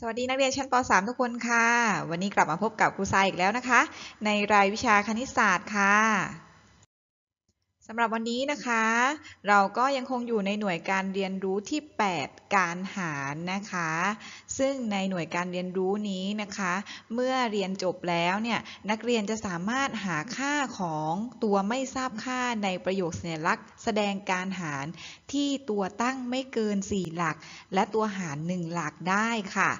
สวัสดี นักเรียนชั้นป .3 ทุกคนค่ะ วันนี้กลับมาพบกับครูทายอีกแล้วนะคะ ในรายวิชาคณิตศาสตร์ค่ะสำหรับวันนี้นะคะ เราก็ยังคงอยู่ในหน่วยการเรียนรู้ที่ 8 การหารนะคะ ซึ่งในหน่วยการเรียนรู้นี้นะคะ เมื่อเรียนจบแล้วเนี่ยนักเรียนจะสามารถหาค่าของตัวไม่ทราบค่าในประโยคสัญลักษณ์ แสดงการหารที่ตัวตั้งไม่เกิน 4 หลัก และตัวหาร 1 หลักได้ค่ะ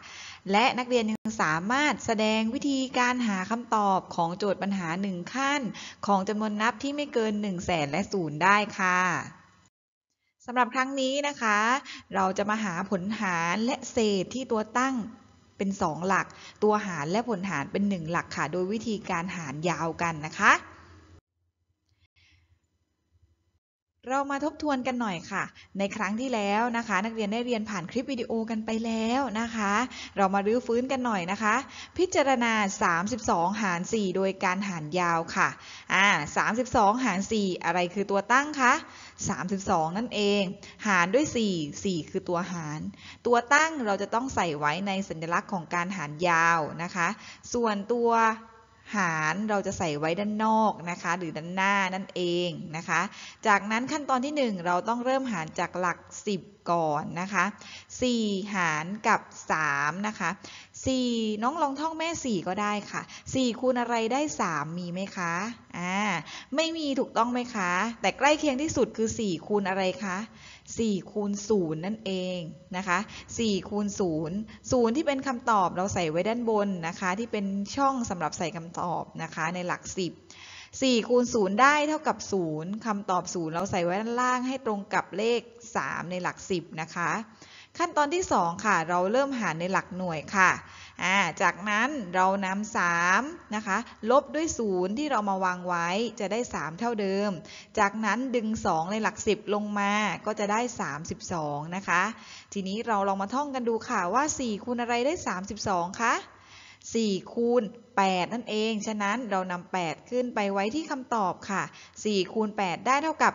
และนักเรียนยังสามารถแสดงวิธีการหาคำตอบของโจทย์ปัญหา 1 ขั้น ของจำนวนนับที่ไม่เกิน1 0 0 0 0แสนและศูนย์ได้ค่ะสำหรับครั้งนี้นะคะ เราจะมาหาผลหารและเศษที่ตัวตั้งเป็น 2 หลัก ตัวหารและผลหารเป็น 1 หลักค่ะ โดยวิธีการหารยาวกันนะคะเรามาทบทวนกันหน่อยค่ะ ในครั้งที่แล้วนะคะ นักเรียนได้เรียนผ่านคลิปวิดีโอกันไปแล้วนะคะ เรามารื้อฟื้นกันหน่อยนะคะ พิจารณา 32 หาร 4 โดยการหารยาวค่ะอ่า32 หาร 4 อะไรคือตัวตั้งคะ 32 นั่นเอง หารด้วย 4 4 คือตัวหาร ตัวตั้งเราจะต้องใส่ไว้ในสัญลักษณ์ของการหารยาวนะคะ ส่วนตัวหารเราจะใส่ไว้ด้านนอกนะคะ หรือด้านหน้านั่นเองนะคะ จากนั้นขั้นตอนที่ 1 เราต้องเริ่มหารจากหลัก 10 ก่อนนะคะ4หารกับ3นะคะ4 น้องลองท่องแม่ 4 ก็ได้ค่ะ 4 คูณอะไรได้ 3 มีไหมคะอ่าไม่มีถูกต้องไหมคะ แต่ใกล้เคียงที่สุดคือ 4 คูณอะไรคะ4 คูณ0นั่นเองนะคะ4คูณ0 0ที่เป็นคำตอบเราใส่ไว้ด้านบนนะคะที่เป็นช่องสำหรับใส่คำตอบนะคะในหลัก 10 4คูณ0ได้เท่ากับ 0คำตอบ 0 เราใส่ไว้ด้านล่างให้ตรงกับเลข 3 ในหลัก10นะคะขั้นตอนที่2ค่ะ เราเริ่มหารในหลักหน่วยค่ะ จากนั้นเรานำา3นะคะลบด้วย 0 ที่เรามาวางไว้จะได้ 3 เท่าเดิม จากนั้นดึง 2 ในหลัก 10 ลงมาก็จะได้ 32 นะคะ ทีนี้เราลองมาท่องกันดูค่ะว่า 4 คูณอะไรได้ 32คะ4 คูณ8 นั่นเอง ฉะนั้นเรานำ8ขึ้นไปไว้ที่คำตอบค่ะ 4 คูณ 8 ได้เท่ากับ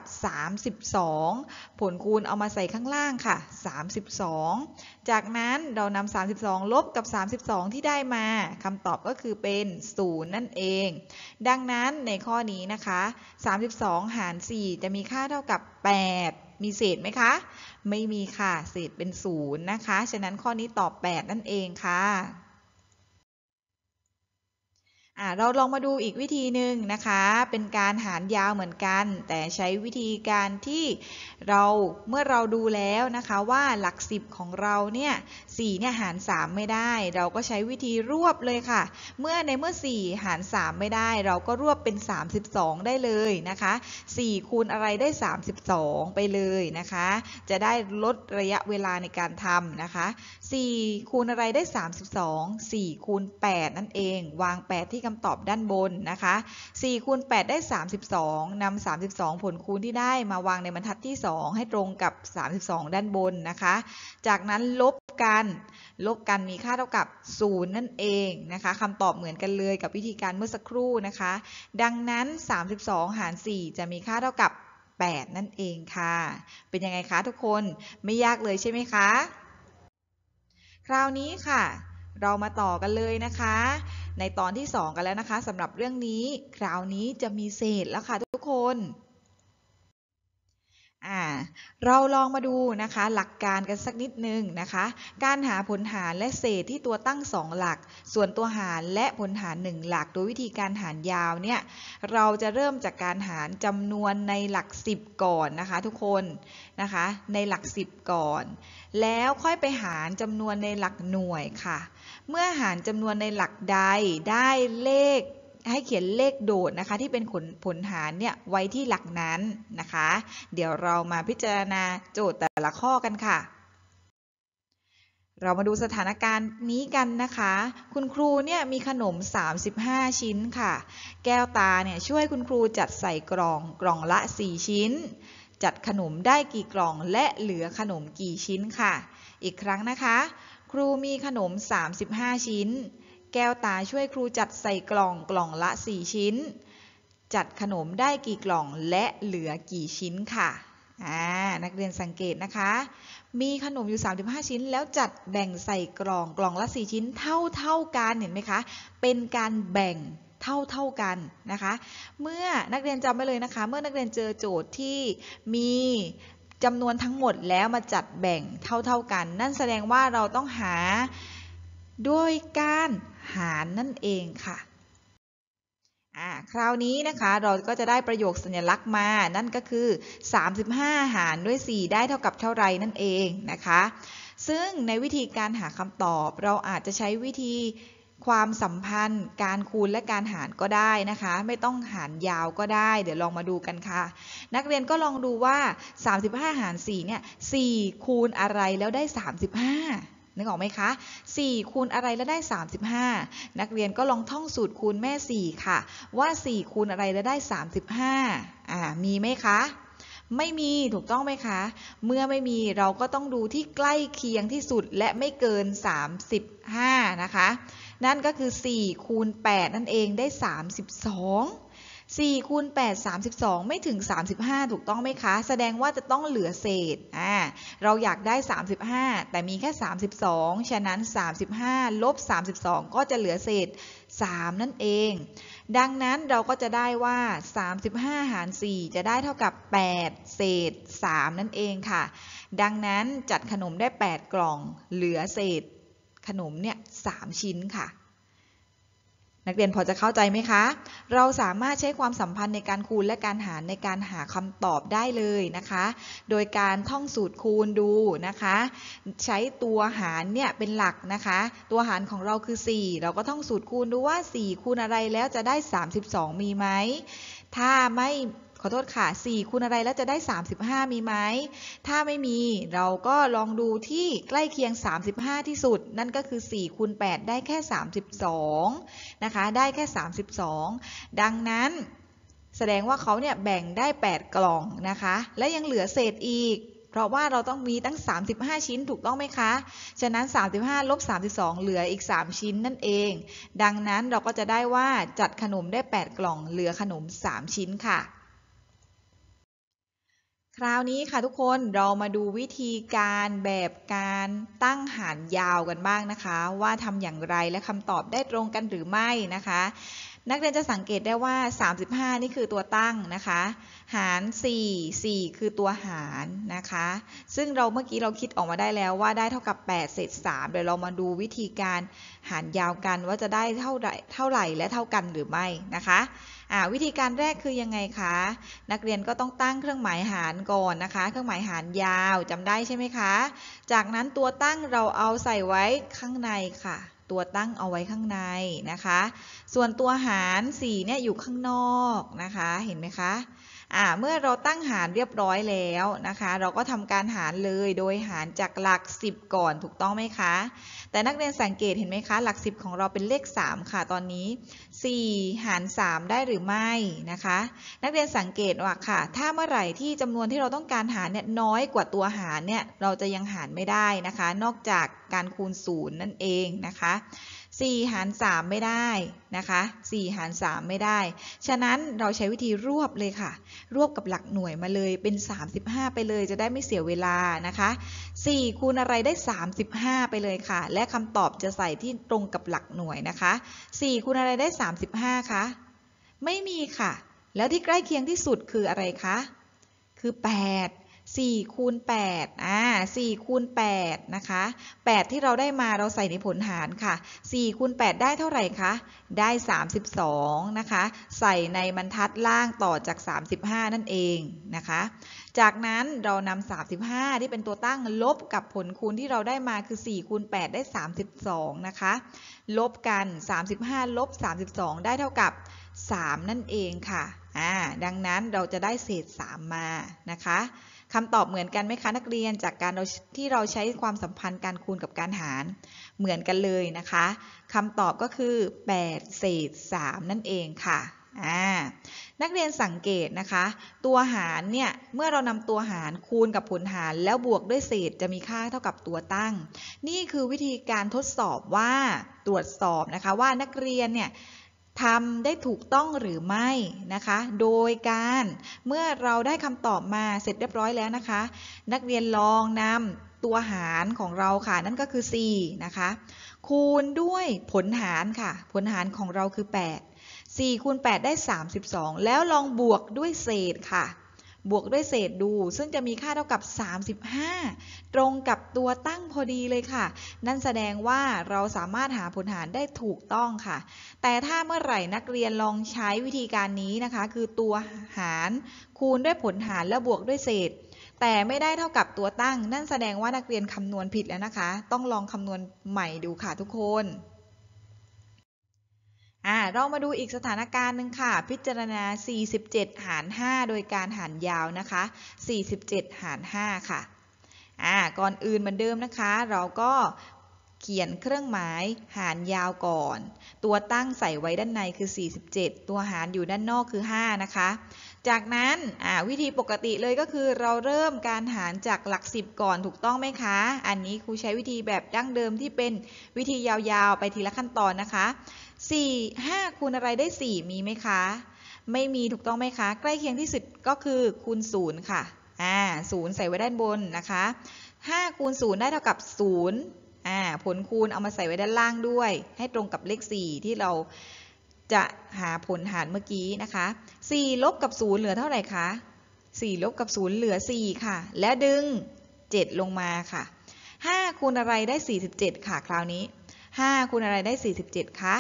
32 ผลคูณเอามาใส่ข้างล่างค่ะ 32 จากนั้นเรานำ32 ลบกับ 32 ที่ได้มาคำตอบก็คือเป็น 0 นั่นเอง ดังนั้นในข้อนี้นะคะ 32 หาร 4 จะมีค่าเท่ากับ 8 มีเศษไหมคะ ไม่มีค่ะ เศษเป็น0ูนย์นะคะ ฉะนั้นข้อนี้ตอบ 8 นั่นเองค่ะเราลองมาดูอีกวิธีหนึ่งนะคะ เป็นการหารยาวเหมือนกัน แต่ใช้วิธีการที่เรา เมื่อเราดูแล้วนะคะว่าหลักสิบของเราเนี่ยสี่เนี่ยหาร 3 ไม่ได้ เราก็ใช้วิธีรวบเลยค่ะ เมื่อในเมื่อ 4 หาร 3 ไม่ได้เราก็รวบเป็น 32 ได้เลยนะคะ4คูณอะไรได้ 32 ไปเลยนะคะ จะได้ลดระยะเวลาในการทำนะคะ 4 คูณอะไรได้ 32 4คูณ8นั่นเอง วาง8ที่คำตอบด้านบนนะคะ 4 คูณ 8 ได้ 32 นำ 32 ผลคูณที่ได้มาวางในบรรทัดที่ 2 ให้ตรงกับ 32 ด้านบนนะคะ จากนั้นลบกัน ลบกันมีค่าเท่ากับ 0 นั่นเองนะคะคำตอบเหมือนกันเลยกับวิธีการเมื่อสักครู่นะคะ ดังนั้น 32 หาร 4 จะมีค่าเท่ากับ 8 นั่นเองค่ะ เป็นยังไงคะทุกคน ไม่ยากเลยใช่ไหมคะ คราวนี้ค่ะ เรามาต่อกันเลยนะคะในตอนที่ 2 กันแล้วนะคะสำหรับเรื่องนี้คราวนี้จะมีเศษแล้วค่ะทุกคนอ่าเราลองมาดูนะคะหลักการกันสักนิดนึงนะคะการหาผลหารและเศษที่ตัวตั้ง 2 หลัก ส่วนตัวหารและผลหาร1หลัก โดยวิธีการหารยาวเนี่ยเราจะเริ่มจากการหารจำนวนในหลัก10ก่อนนะคะทุกคนนะคะในหลัก10ก่อน แล้วค่อยไปหารจำนวนในหลักหน่วยค่ะ เมื่อหารจำนวนในหลักใดได้เลขให้เขียนเลขโดดนะคะที่เป็นผลผลหารเนี่ยไว้ที่หลักนั้นนะคะ เดี๋ยวเรามาพิจารณาโจทย์แต่ละข้อกันค่ะ เรามาดูสถานการณ์นี้กันนะคะ คุณครูเนี่ยมีขนม 35 ชิ้นค่ะ แก้วตาเนี่ยช่วยคุณครูจัดใส่กล่องกล่องละ 4 ชิ้น จัดขนมได้กี่กล่องและเหลือขนมกี่ชิ้นค่ะ อีกครั้งนะคะ ครูมีขนม 35 ชิ้นแก้วตาช่วยครูจัดใส่กล่องกล่องละ 4 ชิ้น จัดขนมได้กี่กล่องและเหลือกี่ชิ้นค่ะนักเรียนสังเกตนะคะ มีขนมอยู่35 ชิ้น แล้วจัดแบ่งใส่กล่องกล่องละ 4 ชิ้นเท่าเท่ากันเห็นไหมคะเป็นการแบ่งเท่าเท่ากันนะคะเมื่อนักเรียนจำไว้เลยนะคะเมื่อนักเรียนเจอโจทย์ที่มีจำนวนทั้งหมดแล้วมาจัดแบ่งเท่าเท่ากัน นั่นแสดงว่าเราต้องหาด้วยการหารนั่นเองค่ะ คราวนี้นะคะเราก็จะได้ประโยคสัญลักษณ์มา นั่นก็คือ 35 หารด้วย 4 ได้เท่ากับเท่าไรนั่นเองนะคะ ซึ่งในวิธีการหาคำตอบเราอาจจะใช้วิธีความสัมพันธ์ การคูณและการหารก็ได้นะคะ ไม่ต้องหารยาวก็ได้ เดี๋ยวลองมาดูกันค่ะ นักเรียนก็ลองดูว่า 35 หาร4เนี่ย4คูณอะไรแล้วได้ 35นึกออกไหมคะ 4 คูณอะไรแล้วได้ 35 นักเรียนก็ลองท่องสูตรคูณแม่ 4 ค่ะ ว่า 4 คูณอะไรแล้วได้ 35อ่ามีไหมคะ ไม่มีถูกต้องไหมคะ เมื่อไม่มีเราก็ต้องดูที่ใกล้เคียงที่สุดและไม่เกิน 35 นะคะ นั่นก็คือ 4 คูณ 8 นั่นเอง ได้ 32 4คูณ 8 32 ไม่ถึง 35 ถูกต้องไหมคะ แสดงว่าจะต้องเหลือเศษอ่าเราอยากได้ 35 แต่มีแค่ 32 ฉะนั้น 35 ลบ 32 ก็จะเหลือเศษ 3 นั่นเอง ดังนั้นเราก็จะได้ว่า 35 หาร 4 จะได้เท่ากับ 8 เศษ 3 นั่นเองค่ะ ดังนั้นจัดขนมได้ 8 กล่อง เหลือเศษ ขนมเนี่ย 3 ชิ้นค่ะนักเรียนพอจะเข้าใจไหมคะ เราสามารถใช้ความสัมพันธ์ในการคูณและการหารในการหาคำตอบได้เลยนะคะ โดยการท่องสูตรคูณดูนะคะ ใช้ตัวหารเนี่ยเป็นหลักนะคะ ตัวหารของเราคือ 4 เราก็ท่องสูตรคูณดูว่า 4 คูณอะไรแล้วจะได้ 32 มีไหม ถ้าไม่ขอโทษค่ะ4คูณอะไรแล้วจะได้ 35 มีไหม ถ้าไม่มีเราก็ลองดูที่ใกล้เคียง 35 ที่สุด นั่นก็คือ 4คูณ8ได้แค่32นะคะ ได้แค่ 32 ดังนั้นแสดงว่าเขาเนี่ยแบ่งได้ 8 กล่องนะคะ และยังเหลือเศษอีก เพราะว่าเราต้องมีตั้ง 35 ชิ้นถูกต้องไหมคะ ฉะนั้น 35 ลบ 32 เหลืออีก 3 ชิ้นนั่นเอง ดังนั้นเราก็จะได้ว่าจัดขนมได้ 8 กล่องเหลือขนม 3 ชิ้นค่ะคราวนี้ค่ะทุกคนเรามาดูวิธีการแบบการตั้งหารยาวกันบ้างนะคะ ว่าทำอย่างไรและคำตอบได้ตรงกันหรือไม่นะคะนักเรียนจะสังเกตได้ว่า 35 นี่คือตัวตั้งนะคะ หาร 4 4 คือตัวหารนะคะ ซึ่งเราเมื่อกี้เราคิดออกมาได้แล้วว่าได้เท่ากับ 8 เศษ 3 เดี๋ยวเรามาดูวิธีการหารยาวกันว่าจะได้เท่าไรเท่าไหร่และเท่ากันหรือไม่นะคะวิธีการแรกคือยังไงคะ นักเรียนก็ต้องตั้งเครื่องหมายหารก่อนนะคะ เครื่องหมายหารยาวจำได้ใช่ไหมคะ จากนั้นตัวตั้งเราเอาใส่ไว้ข้างในค่ะตัวตั้งเอาไว้ข้างในนะคะ ส่วนตัวหาร4เนี่ยอยู่ข้างนอกนะคะ เห็นไหมคะ่าเมื่อเราตั้งหารเรียบร้อยแล้วนะคะ เราก็ทำการหารเลยโดยหารจากหลัก 10 ก่อนถูกต้องไหมคะ แต่นักเรียนสังเกตเห็นไหมคะ หลัก 10 ของเราเป็นเลข 3 ค่ะตอนนี้ 4 หาร 3 ได้หรือไม่นะคะ นักเรียนสังเกตว่าค่ะถ้าเมื่อไหร่ที่จำนวนที่เราต้องการหารเนี่ยน้อยกว่าตัวหารเนี่ยเราจะยังหารไม่ได้นะคะ นอกจากการคูณ0นั่นเองนะคะ4 หาร3ไม่ได้นะคะ4 หาร3ไม่ได้ ฉะนั้นเราใช้วิธีรวบเลยค่ะ รวบกับหลักหน่วยมาเลยเป็น 35 ไปเลย จะได้ไม่เสียเวลานะคะ 4 คูณอะไรได้ 35 ไปเลยค่ะ และคำตอบจะใส่ที่ตรงกับหลักหน่วยนะคะ 4 คูณอะไรได้ 35 คะ ไม่มีค่ะ แล้วที่ใกล้เคียงที่สุดคืออะไรคะ คือ 8 4คูณ8อ่า4คูณ8นะคะ8ที่เราได้มาเราใส่ในผลหารค่ะ4คูณ8ได้เท่าไหร่คะ ได้ 32นะคะ ใส่ในบรรทัดล่างต่อจาก 35 นั่นเองนะคะ จากนั้นเรานำ35 ที่เป็นตัวตั้งลบกับผลคูณที่เราได้มาคือ4คูณ8ได้ 32นะคะ ลบกัน 35ลบ32 ได้เท่ากับ 3 นั่นเองค่ะ อ่า ดังนั้นเราจะได้เศษ 3 มานะคะคำตอบเหมือนกันไหมคะนักเรียนจากการที่เราใช้ความสัมพันธ์การคูณกับการหารเหมือนกันเลยนะคะคำตอบก็คือ8เศษ3นั่นเองค่ะนักเรียนสังเกตนะคะ ตัวหารเนี่ยเมื่อเรานำตัวหารคูณกับผลหารแล้วบวกด้วยเศษจะมีค่าเท่ากับตัวตั้ง นี่คือวิธีการทดสอบว่าตรวจสอบนะคะว่านักเรียนเนี่ยทำได้ถูกต้องหรือไม่นะคะ โดยการเมื่อเราได้คำตอบมาเสร็จเรียบร้อยแล้วนะคะ นักเรียนลองนำตัวหารของเราค่ะ นั่นก็คือ 4 นะคะ คูณด้วยผลหารค่ะ ผลหารของเราคือ 8 4 คูณ 8 ได้ 32 แล้วลองบวกด้วยเศษค่ะบวกด้วยเศษดู ซึ่งจะมีค่าเท่ากับ 35 ตรงกับตัวตั้งพอดีเลยค่ะ นั่นแสดงว่าเราสามารถหาผลหารได้ถูกต้องค่ะ แต่ถ้าเมื่อไหร่นักเรียนลองใช้วิธีการนี้นะคะ คือตัวหาร คูณด้วยผลหารแล้วบวกด้วยเศษ แต่ไม่ได้เท่ากับตัวตั้ง นั่นแสดงว่านักเรียนคำนวณผิดแล้วนะคะ ต้องลองคำนวณใหม่ดูค่ะทุกคนอ่าเรามาดูอีกสถานการณ์หนึ่งค่ะ พิจารณา 47 หาร 5 โดยการหารยาวนะคะ 47 หาร 5 ค่ะอ่าก่อนอื่นเหมือนเดิมนะคะ เราก็เขียนเครื่องหมายหารยาวก่อน ตัวตั้งใส่ไว้ด้านในคือ 47 ตัวหารอยู่ด้านนอกคือ 5 นะคะ จากนั้นวิธีปกติเลยก็คือเราเริ่มการหารจากหลัก 10 ก่อนถูกต้องไหมคะ อันนี้ครูใช้วิธีแบบดั้งเดิมที่เป็นวิธียาวๆไปทีละขั้นตอนนะคะสี่ห้าคูณอะไรได้สี่มีไหมคะ ไม่มีถูกต้องไหมคะ ใกล้เคียงที่สุดก็คือคูณศูนย์ค่ะอ่า์ใส่ไว้ด้านบนนะคะห้าคูณศูนย์ได้เท่ากับศ์อ่าผลคูณเอามาใส่ไว้ด้านล่างด้วย ให้ตรงกับเลขสี่ที่เราจะหาผลหารเมื่อกี้นะคะสี่ลบกับศูนย์เหลือเท่าไหร่คะสี่ลบกับศูนย์เหลือสี่ค่ะ แล้วดึงเจ็ดลงมาค่ะห้าคูณอะไรได้สสี่ิบเจ็ดค่ะคราวนี้ห้าคูณอะไรได้สสี่ิบเจ็ดคะ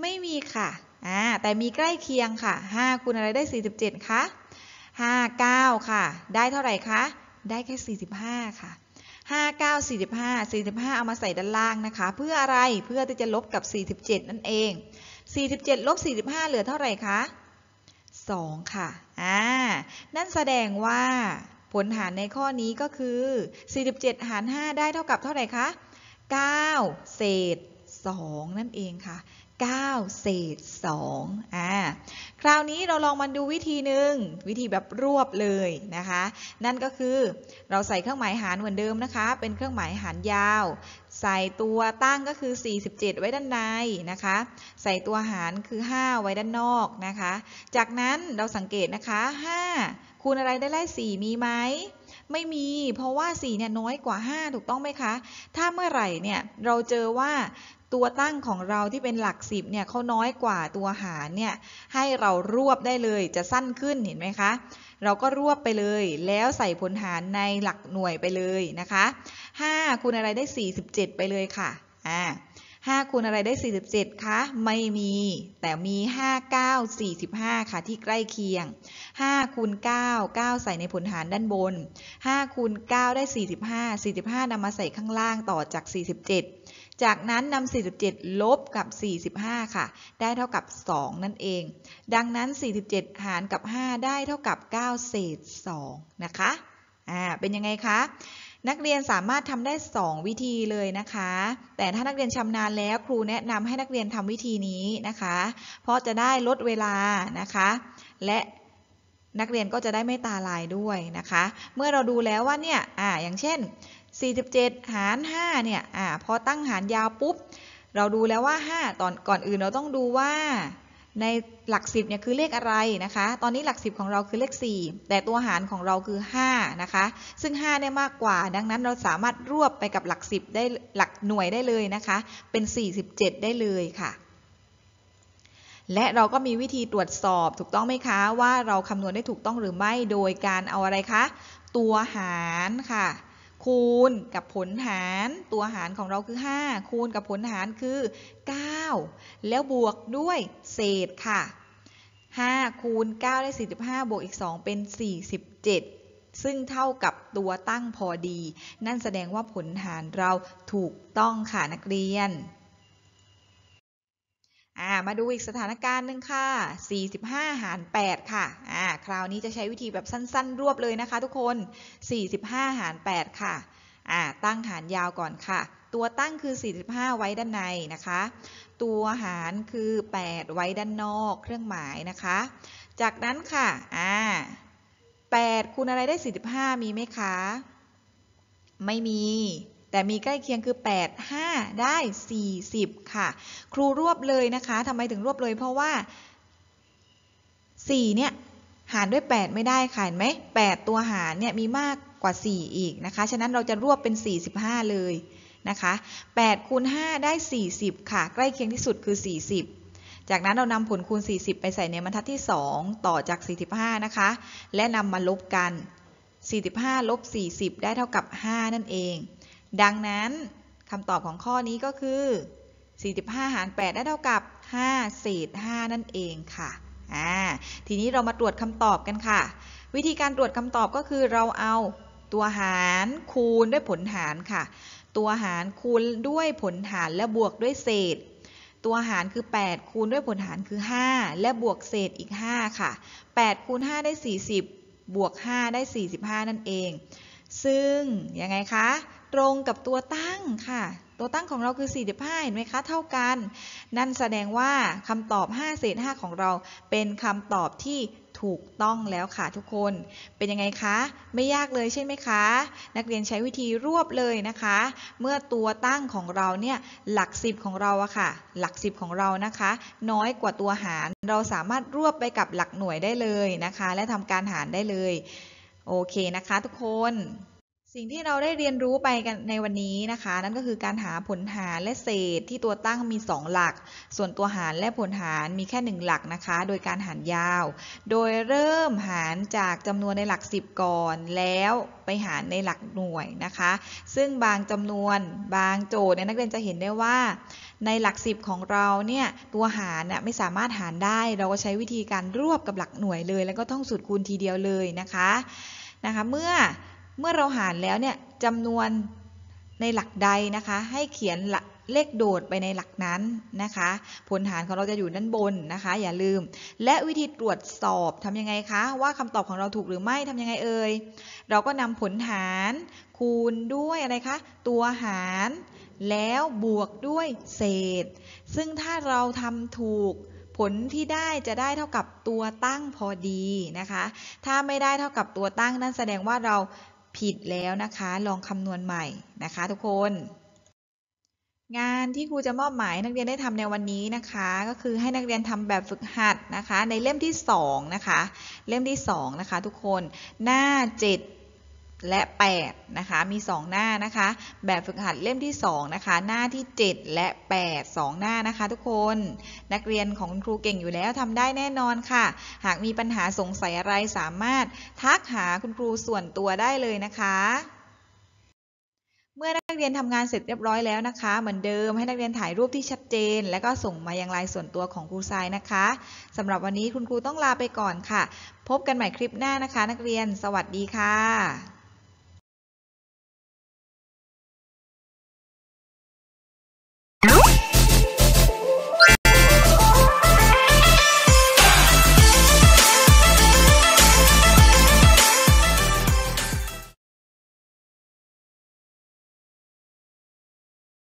ไม่มีค่ะอ่าแต่มีใกล้เคียงค่ะ5คูณอะไรได้ 47คะ59ค่ะ ได้เท่าไหร่คะ ได้แค่ 45 ค่ะ 59 45 45 เอามาใส่ด้านล่างนะคะ เพื่ออะไร เพื่อที่จะลบกับ 47 นั่นเอง 47ลบ 45 เหลือเท่าไหร่คะ 2 ค่ะอ่านั่นแสดงว่าผลหารในข้อนี้ก็คือ 47 หาร 5 ได้เท่ากับเท่าไหร่คะ9เศษ 2 นั่นเองค่ะ9เศษ2อ่าคราวนี้เราลองมาดูวิธีหนึ่ง วิธีแบบรวบเลยนะคะ นั่นก็คือเราใส่เครื่องหมายหารเหมือนเดิมนะคะ เป็นเครื่องหมายหารยาว ใส่ตัวตั้งก็คือ 47 ไว้ด้านในนะคะ ใส่ตัวหารคือ 5 ไว้ด้านนอกนะคะ จากนั้นเราสังเกตนะคะ 5 คูณอะไรได้ไล่4มีไหมไม่มี เพราะว่า4เนี่ยน้อยกว่า 5 ถูกต้องไหมคะ ถ้าเมื่อไหร่เนี่ยเราเจอว่าตัวตั้งของเราที่เป็นหลักสิบเนี่ยเขาน้อยกว่าตัวหารเนี่ยให้เรารวบได้เลยจะสั้นขึ้นเห็นไหมคะ เราก็รวบไปเลย แล้วใส่ผลหารในหลักหน่วยไปเลยนะคะ 5คูณอะไรได้ 47 ไปเลยค่ะอ่า5 คูณอะไรได้ 47 คะ ไม่มี แต่มี 5 9 45 ค่ะ ที่ใกล้เคียง 5 คูณ 9 9 ใส่ในผลหารด้านบน 5 คูณ9ได้ 45 45นำมาใส่ข้างล่างต่อจาก 47 จากนั้นนำ47 ลบกับ 45 ค่ะ ได้เท่ากับ 2 นั่นเอง ดังนั้น 47 หารกับ 5 ได้เท่ากับ 9 เศษ2นะคะอ่าเป็นยังไงคะนักเรียนสามารถทำได้ 2 วิธีเลยนะคะ แต่ถ้านักเรียนชำนาญแล้วครูแนะนำให้นักเรียนทำวิธีนี้นะคะ เพราะจะได้ลดเวลานะคะ และนักเรียนก็จะได้ไม่ตาลายด้วยนะคะ เมื่อเราดูแล้วว่าเนี่ยอ่าอย่างเช่น 47 หาร 5 เนี่ยอ่าพอตั้งหารยาวปุ๊บ เราดูแล้วว่า 5 ตอนก่อนอื่นเราต้องดูว่าในหลักสิบเนี่ยคือเลขอะไรนะคะ ตอนนี้หลักสิบของเราคือเลข4แต่ตัวหารของเราคือ 5 นะคะ ซึ่ง5ี่ยมากกว่า ดังนั้นเราสามารถรวบไปกับหลักสิบได้หลักหน่วยได้เลยนะคะ เป็น 47 ได้เลยค่ะ และเราก็มีวิธีตรวจสอบถูกต้องไหมคะ ว่าเราคำนวณได้ถูกต้องหรือไม่ โดยการเอาอะไรคะ ตัวหารค่ะคูณกับผลหารตัวหารของเราคือ 5 คูณกับผลหารคือ 9 แล้วบวกด้วยเศษค่ะ 5 คูณ 9ได้45บวกอีก 2 เป็น 47 ซึ่งเท่ากับตัวตั้งพอดี นั่นแสดงว่าผลหารเราถูกต้องค่ะนักเรียนอ่ามาดูอีกสถานการณ์หนึ่งค่ะ 45 หาร 8 ค่ะอ่าคราวนี้จะใช้วิธีแบบสั้นๆ รวบเลยนะคะทุกคน 45 หาร 8 ค่ะอ่าตั้งหารยาวก่อนค่ะ ตัวตั้งคือ 45 ไว้ด้านในนะคะ ตัวหารคือ 8 ไว้ด้านนอกเครื่องหมายนะคะ จากนั้นค่ะ อ่า 8คูณอะไรได้ 45 มีไหมคะ ไม่มีแต่มีใกล้เคียงคือ 8 5 ได้ 40 ค่ะ ครูรวบเลยนะคะทำไมถึงรวบเลย เพราะว่า 4 เนี่ย หารด้วย 8 ไม่ได้ ค่ะ เห็นไหม 8 ตัวหาร เนี่ย มีมากกว่า 4 อีกนะคะ ฉะนั้นเราจะรวบเป็น 45 เลยนะคะ8คูณ 5 ได้ 40 ค่ะ ใกล้เคียงที่สุดคือ 40 จากนั้นเรานำผลคูณ 40 ไปใส่ในบรรทัดที่ 2 ต่อจาก 45 นะคะ และนำมาลบกัน 45 ลบ 40 ได้เท่ากับ 5 นั่นเองดังนั้นคำตอบของข้อนี้ก็คือ 45 หาร 8 ได้เท่ากับ 5 เศษ 5 นั่นเองค่ะอ่าทีนี้เรามาตรวจคำตอบกันค่ะ วิธีการตรวจคำตอบก็คือเราเอาตัวหารคูณด้วยผลหารค่ะ ตัวหารคูณด้วยผลหารและบวกด้วยเศษ ตัวหารคือ 8 คูณด้วยผลหารคือ 5 และบวกเศษอีก 5 ค่ะ 8 คูณ 5 ได้ 40 บวก 5 ได้ 45 นั่นเอง ซึ่งยังไงคะตรงกับตัวตั้งค่ะ ตัวตั้งของเราคือ 45เห็นไหมคะ เท่ากัน นั่นแสดงว่าคำตอบ5เศษ5ของเราเป็นคำตอบที่ถูกต้องแล้วค่ะทุกคน เป็นยังไงคะ ไม่ยากเลยใช่ไหมคะ นักเรียนใช้วิธีรวบเลยนะคะ เมื่อตัวตั้งของเราเนี่ย หลักสิบของเราอะค่ะ หลักสิบของเรานะคะน้อยกว่าตัวหาร เราสามารถรวบไปกับหลักหน่วยได้เลยนะคะ และทำการหารได้เลย โอเคนะคะ ทุกคนสิ่งที่เราได้เรียนรู้ไปกัน ในวันนี้นะคะ นั่นก็คือการหาผลหาร และเศษที่ตัวตั้งมี 2 หลัก ส่วนตัวหารและผลหารมีแค่ 1 หลักนะคะ โดยการหารยาว โดยเริ่มหารจากจำนวนในหลัก10ก่อนแล้วไปหารในหลักหน่วยนะคะ ซึ่งบางจำนวนบางโจทย์นักเรียนจะเห็นได้ว่าในหลัก10ของเราเนี่ยตัวหารน่ยไม่สามารถหารได้เราก็ใช้วิธีการรวบกับหลักหน่วยเลยแล้วก็ท่องสูตรคูณทีเดียวเลยนะคะนะคะเมื่อเมื่อเราหารแล้วเนี่ยจำนวนในหลักใดนะคะ ให้เขียนเลขโดดไปในหลักนั้นนะคะ ผลหารของเราจะอยู่ด้านบนนะคะ อย่าลืม และวิธีตรวจสอบทำยังไงคะ ว่าคำตอบของเราถูกหรือไม่ทำยังไงเอ่ยเราก็นำผลหารคูณด้วยอะไรคะ ตัวหารแล้วบวกด้วยเศษ ซึ่งถ้าเราทำถูกผลที่ได้จะได้เท่ากับตัวตั้งพอดีนะคะ ถ้าไม่ได้เท่ากับตัวตั้งนั่นแสดงว่าเราผิดแล้วนะคะ ลองคำนวณใหม่นะคะทุกคน งานที่ครูจะมอบหมายนักเรียนได้ทำในวันนี้นะคะ ก็คือให้นักเรียนทำแบบฝึกหัดนะคะ ในเล่มที่2นะคะ เล่มที่2นะคะทุกคน หน้า7และ 8 นะคะ มี 2 หน้า นะคะ แบบฝึกหัดเล่มที่ 2 นะคะ หน้าที่ 7 และ 8 2 หน้านะคะ ทุกคน นักเรียนของครูเก่งอยู่แล้วทำได้แน่นอนค่ะ หากมีปัญหาสงสัยอะไร สามารถทักหาคุณครูส่วนตัวได้เลยนะคะ เมื่อนักเรียนทำงานเสร็จเรียบร้อยแล้วนะคะ เหมือนเดิมให้นักเรียนถ่ายรูปที่ชัดเจน และก็ส่งมายังไลน์ส่วนตัวของครูทรายนะคะสำหรับวันนี้คุณครูต้องลาไปก่อนค่ะ พบกันใหม่คลิปหน้านะคะ นักเรียน สวัสดีค่ะ